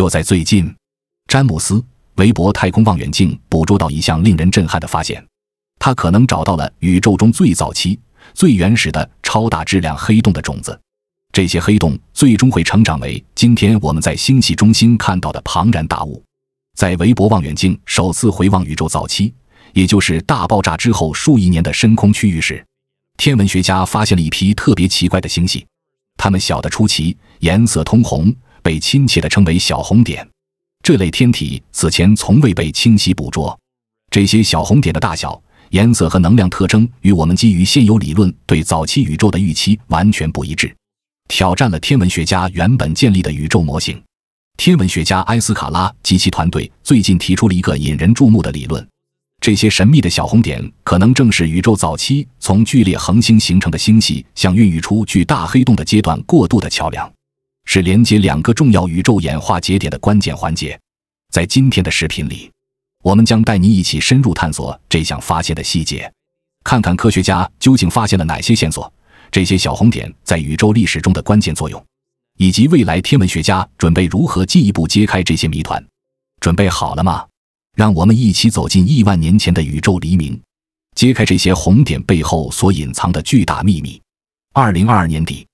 就在最近，詹姆斯·韦伯太空望远镜捕捉到一项令人震撼的发现，他可能找到了宇宙中最早期、最原始的超大质量黑洞的种子。这些黑洞最终会成长为今天我们在星系中心看到的庞然大物。在韦伯望远镜首次回望宇宙早期，也就是大爆炸之后数亿年的深空区域时，天文学家发现了一批特别奇怪的星系，它们小得出奇，颜色通红。被亲切地称为“小红点”，这类天体此前从未被清晰捕捉。这些小红点的大小、颜色和能量特征与我们基于现有理论对早期宇宙的预期完全不一致，挑战了天文学家原本建立的宇宙模型。天文学家埃斯卡拉及其团队最近提出了一个引人注目的理论：这些神秘的小红点可能正是宇宙早期从剧烈恒星形成的星系向孕育出巨大黑洞的阶段过渡的桥梁。是连接两个重要宇宙演化节点的关键环节。在今天的视频里，我们将带你一起深入探索这项发现的细节，看看科学家究竟发现了哪些线索，这些小红点在宇宙历史中的关键作用，以及未来天文学家准备如何进一步揭开这些谜团。准备好了吗？让我们一起走进亿万年前的宇宙黎明，揭开这些红点背后所隐藏的巨大秘密。二零二二年底，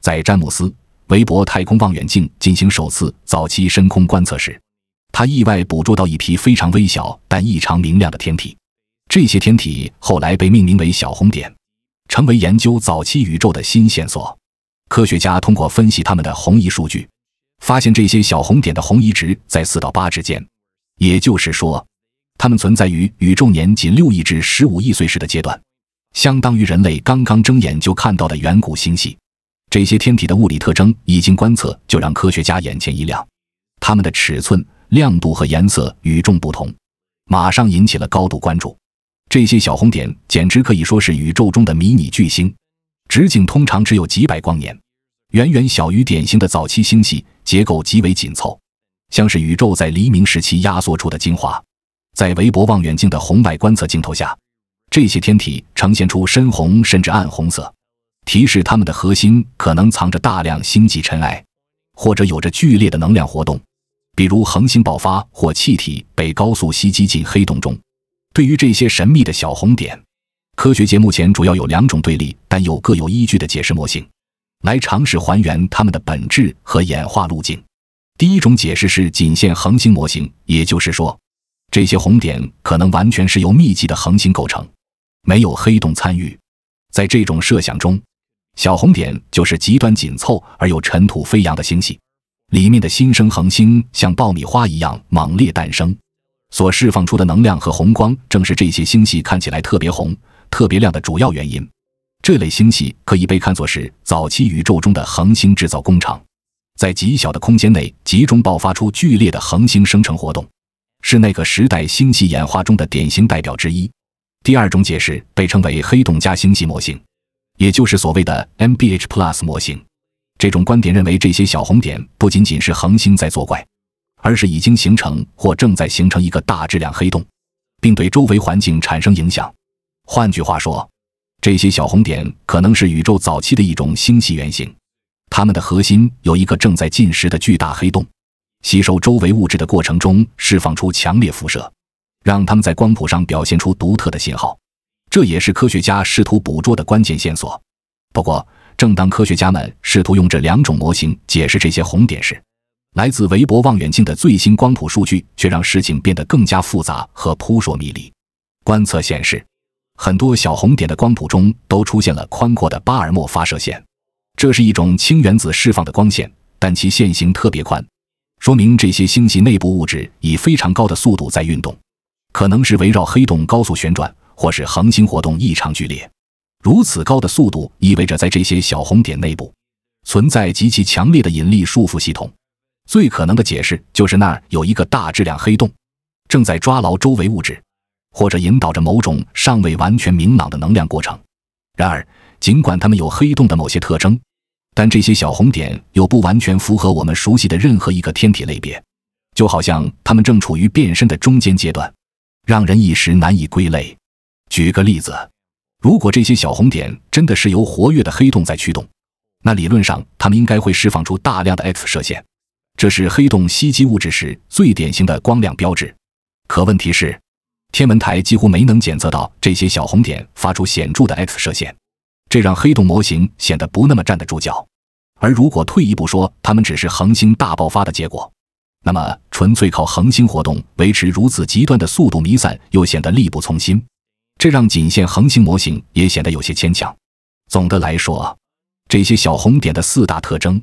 在詹姆斯。韦伯太空望远镜进行首次早期深空观测时，他意外捕捉到一批非常微小但异常明亮的天体。这些天体后来被命名为“小红点”，成为研究早期宇宙的新线索。科学家通过分析它们的红移数据，发现这些小红点的红移值在四到八之间，也就是说，它们存在于宇宙年仅六亿至十五亿岁时的阶段，相当于人类刚刚睁眼就看到的远古星系。这些天体的物理特征一经观测，就让科学家眼前一亮。它们的尺寸、亮度和颜色与众不同，马上引起了高度关注。这些小红点简直可以说是宇宙中的迷你巨星，直径通常只有几百光年，远远小于典型的早期星系，结构极为紧凑，像是宇宙在黎明时期压缩出的精华。在韦伯望远镜的红外观测镜头下，这些天体呈现出深红甚至暗红色。提示它们的核心可能藏着大量星际尘埃，或者有着剧烈的能量活动，比如恒星爆发或气体被高速吸击进黑洞中。对于这些神秘的小红点，科学界目前主要有两种对立但又各有依据的解释模型，来尝试还原它们的本质和演化路径。第一种解释是仅限恒星模型，也就是说，这些红点可能完全是由密集的恒星构成，没有黑洞参与。在这种设想中。小红点就是极端紧凑而又尘土飞扬的星系，里面的新生恒星像爆米花一样猛烈诞生，所释放出的能量和红光正是这些星系看起来特别红、特别亮的主要原因。这类星系可以被看作是早期宇宙中的恒星制造工厂，在极小的空间内集中爆发出剧烈的恒星生成活动，是那个时代星系演化中的典型代表之一。第二种解释被称为黑洞加星系模型。也就是所谓的 MBH+ Plus 模型，这种观点认为这些小红点不仅仅是恒星在作怪，而是已经形成或正在形成一个大质量黑洞，并对周围环境产生影响。换句话说，这些小红点可能是宇宙早期的一种星系原型，它们的核心有一个正在进食的巨大黑洞，吸收周围物质的过程中释放出强烈辐射，让它们在光谱上表现出独特的信号。这也是科学家试图捕捉的关键线索。不过，正当科学家们试图用这两种模型解释这些红点时，来自韦伯望远镜的最新光谱数据却让事情变得更加复杂和扑朔迷离。观测显示，很多小红点的光谱中都出现了宽阔的巴尔默发射线，这是一种氢原子释放的光线，但其线形特别宽，说明这些星系内部物质以非常高的速度在运动，可能是围绕黑洞高速旋转。或是恒星活动异常剧烈，如此高的速度意味着在这些小红点内部存在极其强烈的引力束缚系统。最可能的解释就是那儿有一个大质量黑洞，正在抓牢周围物质，或者引导着某种尚未完全明朗的能量过程。然而，尽管它们有黑洞的某些特征，但这些小红点又不完全符合我们熟悉的任何一个天体类别，就好像它们正处于变身的中间阶段，让人一时难以归类。举个例子，如果这些小红点真的是由活跃的黑洞在驱动，那理论上它们应该会释放出大量的 X 射线，这是黑洞吸积物质时最典型的光亮标志。可问题是，天文台几乎没能检测到这些小红点发出显著的 X 射线，这让黑洞模型显得不那么站得住脚。而如果退一步说，它们只是恒星大爆发的结果，那么纯粹靠恒星活动维持如此极端的速度弥散，又显得力不从心。这让仅限恒星模型也显得有些牵强。总的来说，这些小红点的四大特征：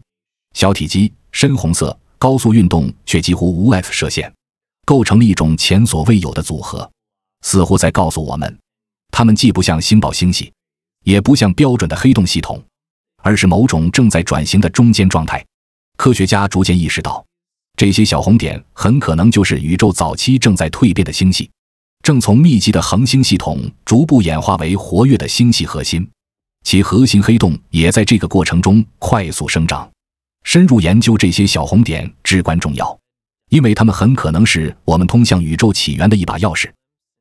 小体积、深红色、高速运动却几乎无 X 射线，构成了一种前所未有的组合，似乎在告诉我们，它们既不像星爆星系，也不像标准的黑洞系统，而是某种正在转型的中间状态。科学家逐渐意识到，这些小红点很可能就是宇宙早期正在蜕变的星系。正从密集的恒星系统逐步演化为活跃的星系核心，其核心黑洞也在这个过程中快速生长。深入研究这些小红点至关重要，因为它们很可能是我们通向宇宙起源的一把钥匙，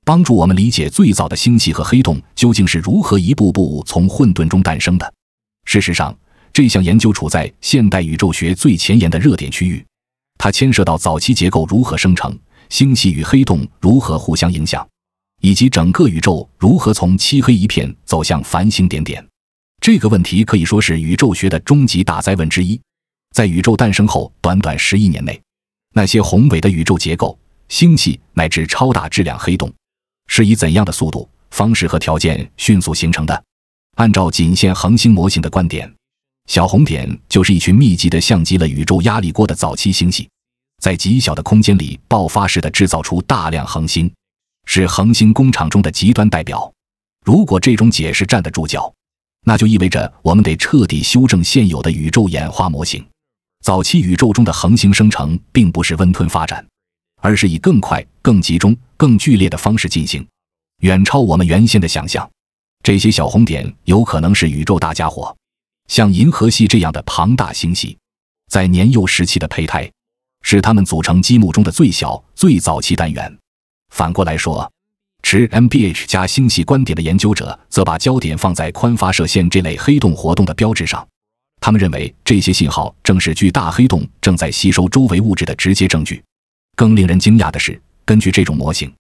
帮助我们理解最早的星系和黑洞究竟是如何一步步从混沌中诞生的。事实上，这项研究处在现代宇宙学最前沿的热点区域，它牵涉到早期结构如何生成。星系与黑洞如何互相影响，以及整个宇宙如何从漆黑一片走向繁星点点，这个问题可以说是宇宙学的终极大灾问之一。在宇宙诞生后短短十亿年内，那些宏伟的宇宙结构、星系乃至超大质量黑洞，是以怎样的速度、方式和条件迅速形成的？按照仅限恒星模型的观点，小红点就是一群密集的、像极了宇宙压力锅的早期星系。在极小的空间里爆发式的制造出大量恒星，是恒星工厂中的极端代表。如果这种解释站得住脚，那就意味着我们得彻底修正现有的宇宙演化模型。早期宇宙中的恒星生成并不是温吞发展，而是以更快、更集中、更剧烈的方式进行，远超我们原先的想象。这些小红点有可能是宇宙大家伙，像银河系这样的庞大星系，在年幼时期的胚胎。是它们组成积木中的最小、最早期单元。反过来说，持 MBH 加星系观点的研究者则把焦点放在宽发射线这类黑洞活动的标志上。他们认为这些信号正是巨大黑洞正在吸收周围物质的直接证据。更令人惊讶的是，根据这种模型，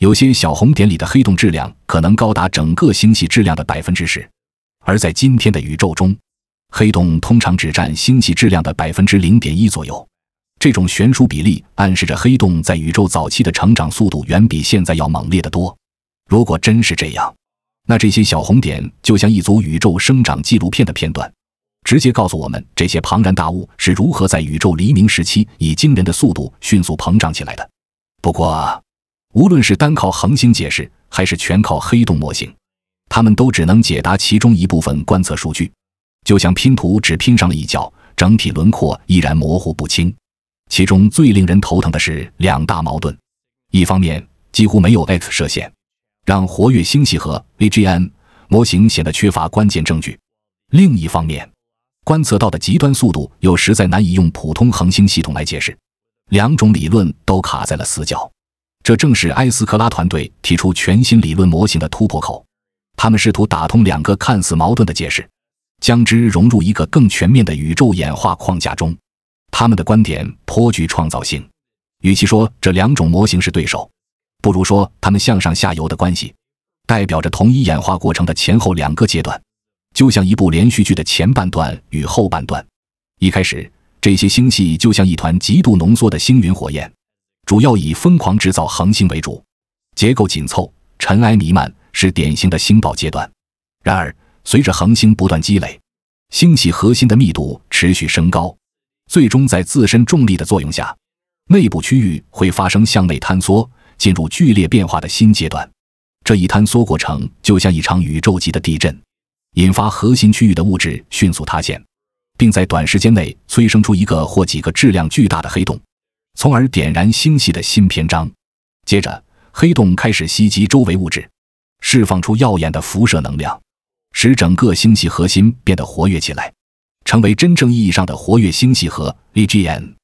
有些小红点里的黑洞质量可能高达整个星系质量的百分之十，而在今天的宇宙中，黑洞通常只占星系质量的百分之零点一左右。这种悬殊比例暗示着黑洞在宇宙早期的成长速度远比现在要猛烈得多。如果真是这样，那这些小红点就像一组宇宙生长纪录片的片段，直接告诉我们这些庞然大物是如何在宇宙黎明时期以惊人的速度迅速膨胀起来的。不过，无论是单靠恒星解释，还是全靠黑洞模型，他们都只能解答其中一部分观测数据，就像拼图只拼上了一角，整体轮廓依然模糊不清。其中最令人头疼的是两大矛盾：一方面几乎没有 X 射线，让活跃星系和 v g n 模型显得缺乏关键证据；另一方面，观测到的极端速度又实在难以用普通恒星系统来解释。两种理论都卡在了死角，这正是埃斯科拉团队提出全新理论模型的突破口。他们试图打通两个看似矛盾的解释，将之融入一个更全面的宇宙演化框架中。他们的观点颇具创造性。与其说这两种模型是对手，不如说它们向上下游的关系，代表着同一演化过程的前后两个阶段，就像一部连续剧的前半段与后半段。一开始，这些星系就像一团极度浓缩的星云火焰，主要以疯狂制造恒星为主，结构紧凑，尘埃弥漫，是典型的星爆阶段。然而，随着恒星不断积累，星系核心的密度持续升高。最终，在自身重力的作用下，内部区域会发生向内坍缩，进入剧烈变化的新阶段。这一坍缩过程就像一场宇宙级的地震，引发核心区域的物质迅速塌陷，并在短时间内催生出一个或几个质量巨大的黑洞，从而点燃星系的新篇章。接着，黑洞开始袭击周围物质，释放出耀眼的辐射能量，使整个星系核心变得活跃起来。成为真正意义上的活跃星系核 （AGN），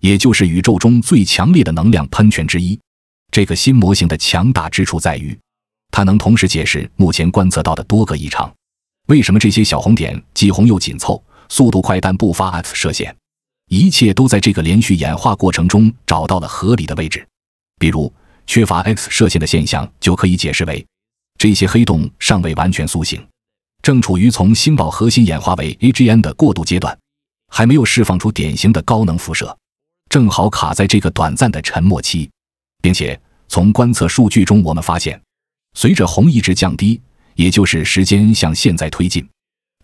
也就是宇宙中最强烈的能量喷泉之一。这个新模型的强大之处在于，它能同时解释目前观测到的多个异常。为什么这些小红点既红又紧凑，速度快但不发 X 射线？一切都在这个连续演化过程中找到了合理的位置。比如，缺乏 X 射线的现象就可以解释为，这些黑洞尚未完全苏醒。正处于从星宝核心演化为 AGN 的过渡阶段，还没有释放出典型的高能辐射，正好卡在这个短暂的沉默期。并且从观测数据中，我们发现，随着红一直降低，也就是时间向现在推进，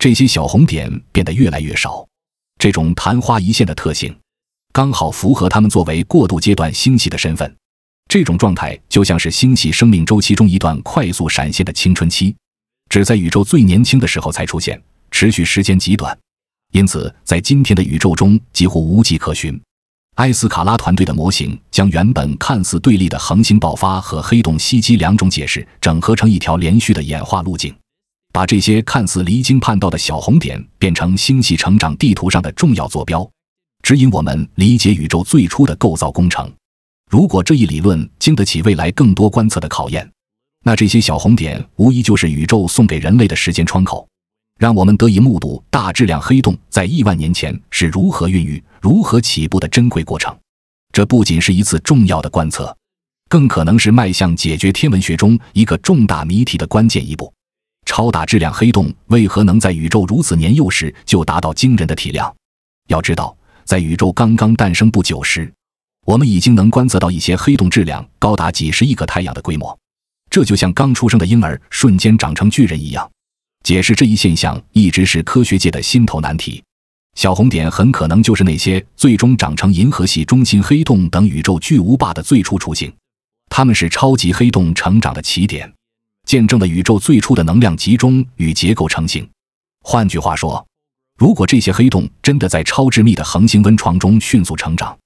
这些小红点变得越来越少。这种昙花一现的特性，刚好符合他们作为过渡阶段星系的身份。这种状态就像是星系生命周期中一段快速闪现的青春期。只在宇宙最年轻的时候才出现，持续时间极短，因此在今天的宇宙中几乎无迹可寻。埃斯卡拉团队的模型将原本看似对立的恒星爆发和黑洞袭击两种解释整合成一条连续的演化路径，把这些看似离经叛道的小红点变成星系成长地图上的重要坐标，指引我们理解宇宙最初的构造工程。如果这一理论经得起未来更多观测的考验。那这些小红点无疑就是宇宙送给人类的时间窗口，让我们得以目睹大质量黑洞在亿万年前是如何孕育、如何起步的珍贵过程。这不仅是一次重要的观测，更可能是迈向解决天文学中一个重大谜题的关键一步：超大质量黑洞为何能在宇宙如此年幼时就达到惊人的体量？要知道，在宇宙刚刚诞生不久时，我们已经能观测到一些黑洞质量高达几十亿个太阳的规模。这就像刚出生的婴儿瞬间长成巨人一样，解释这一现象一直是科学界的心头难题。小红点很可能就是那些最终长成银河系中心黑洞等宇宙巨无霸的最初雏形，它们是超级黑洞成长的起点，见证了宇宙最初的能量集中与结构成型。换句话说，如果这些黑洞真的在超致密的恒星温床中迅速成长，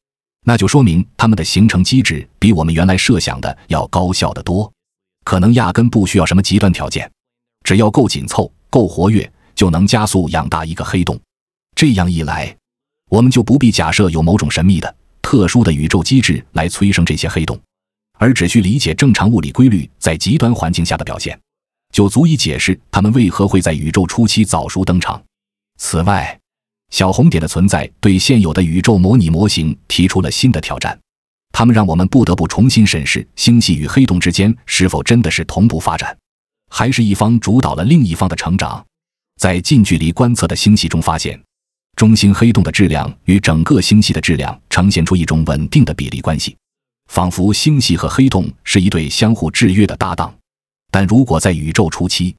那就说明它们的形成机制比我们原来设想的要高效得多。可能压根不需要什么极端条件，只要够紧凑、够活跃，就能加速养大一个黑洞。这样一来，我们就不必假设有某种神秘的、特殊的宇宙机制来催生这些黑洞，而只需理解正常物理规律在极端环境下的表现，就足以解释它们为何会在宇宙初期早熟登场。此外，小红点的存在对现有的宇宙模拟模型提出了新的挑战。他们让我们不得不重新审视星系与黑洞之间是否真的是同步发展，还是一方主导了另一方的成长。在近距离观测的星系中发现，中心黑洞的质量与整个星系的质量呈现出一种稳定的比例关系，仿佛星系和黑洞是一对相互制约的搭档。但如果在宇宙初期，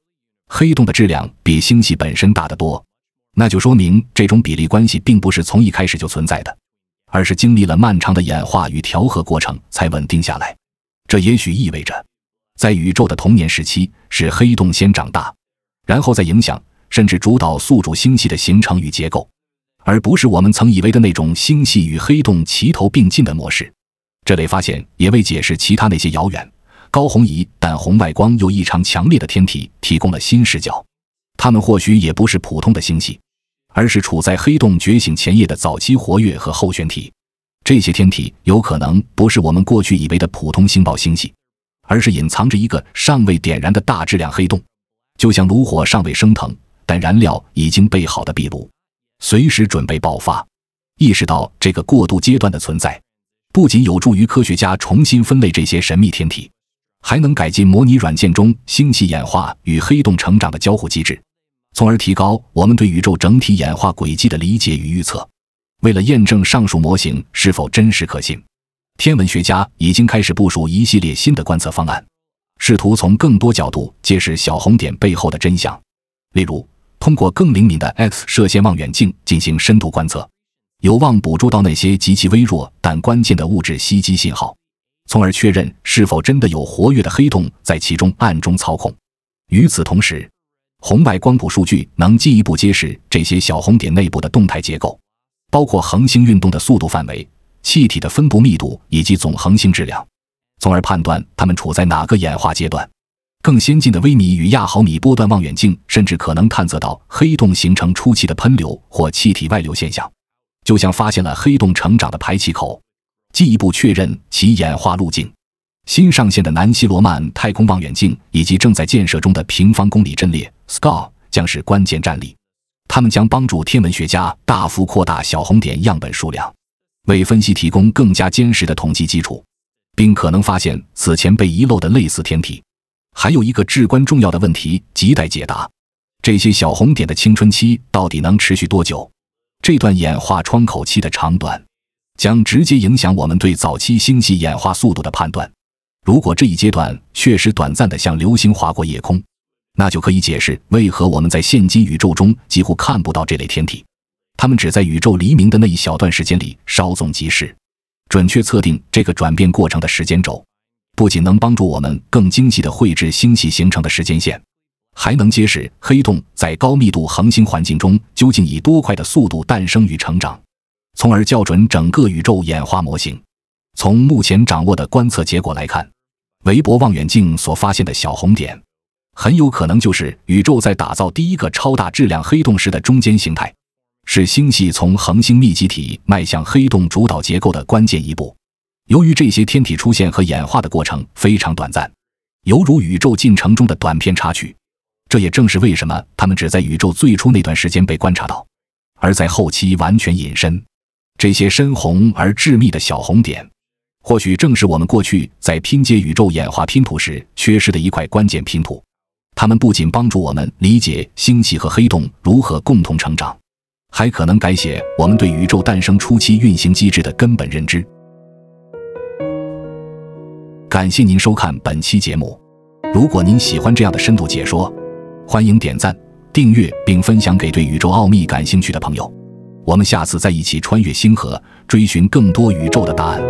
黑洞的质量比星系本身大得多，那就说明这种比例关系并不是从一开始就存在的。而是经历了漫长的演化与调和过程才稳定下来，这也许意味着，在宇宙的童年时期，是黑洞先长大，然后再影响甚至主导宿主星系的形成与结构，而不是我们曾以为的那种星系与黑洞齐头并进的模式。这类发现也为解释其他那些遥远、高红移但红外光又异常强烈的天体提供了新视角。它们或许也不是普通的星系。而是处在黑洞觉醒前夜的早期活跃和候选体，这些天体有可能不是我们过去以为的普通星暴星系，而是隐藏着一个尚未点燃的大质量黑洞，就像炉火尚未升腾但燃料已经备好的壁炉，随时准备爆发。意识到这个过渡阶段的存在，不仅有助于科学家重新分类这些神秘天体，还能改进模拟软件中星系演化与黑洞成长的交互机制。从而提高我们对宇宙整体演化轨迹的理解与预测。为了验证上述模型是否真实可信，天文学家已经开始部署一系列新的观测方案，试图从更多角度揭示小红点背后的真相。例如，通过更灵敏的 X 射线望远镜进行深度观测，有望捕捉到那些极其微弱但关键的物质吸积信号，从而确认是否真的有活跃的黑洞在其中暗中操控。与此同时，红外光谱数据能进一步揭示这些小红点内部的动态结构，包括恒星运动的速度范围、气体的分布密度以及总恒星质量，从而判断它们处在哪个演化阶段。更先进的微米与亚毫米波段望远镜甚至可能探测到黑洞形成初期的喷流或气体外流现象，就像发现了黑洞成长的排气口，进一步确认其演化路径。新上线的南希·罗曼太空望远镜以及正在建设中的平方公里阵列 （SKA） 将是关键战力。他们将帮助天文学家大幅扩大小红点样本数量，为分析提供更加坚实的统计基础，并可能发现此前被遗漏的类似天体。还有一个至关重要的问题亟待解答：这些小红点的青春期到底能持续多久？这段演化窗口期的长短将直接影响我们对早期星系演化速度的判断。如果这一阶段确实短暂的像流星划过夜空，那就可以解释为何我们在现今宇宙中几乎看不到这类天体，它们只在宇宙黎明的那一小段时间里稍纵即逝。准确测定这个转变过程的时间轴，不仅能帮助我们更精细的绘制星系形成的时间线，还能揭示黑洞在高密度恒星环境中究竟以多快的速度诞生与成长，从而校准整个宇宙演化模型。从目前掌握的观测结果来看，韦伯望远镜所发现的小红点，很有可能就是宇宙在打造第一个超大质量黑洞时的中间形态，是星系从恒星密集体迈向黑洞主导结构的关键一步。由于这些天体出现和演化的过程非常短暂，犹如宇宙进程中的短片插曲，这也正是为什么它们只在宇宙最初那段时间被观察到，而在后期完全隐身。这些深红而致密的小红点。或许正是我们过去在拼接宇宙演化拼图时缺失的一块关键拼图。它们不仅帮助我们理解星系和黑洞如何共同成长，还可能改写我们对宇宙诞生初期运行机制的根本认知。感谢您收看本期节目。如果您喜欢这样的深度解说，欢迎点赞、订阅并分享给对宇宙奥秘感兴趣的朋友。我们下次再一起穿越星河，追寻更多宇宙的答案。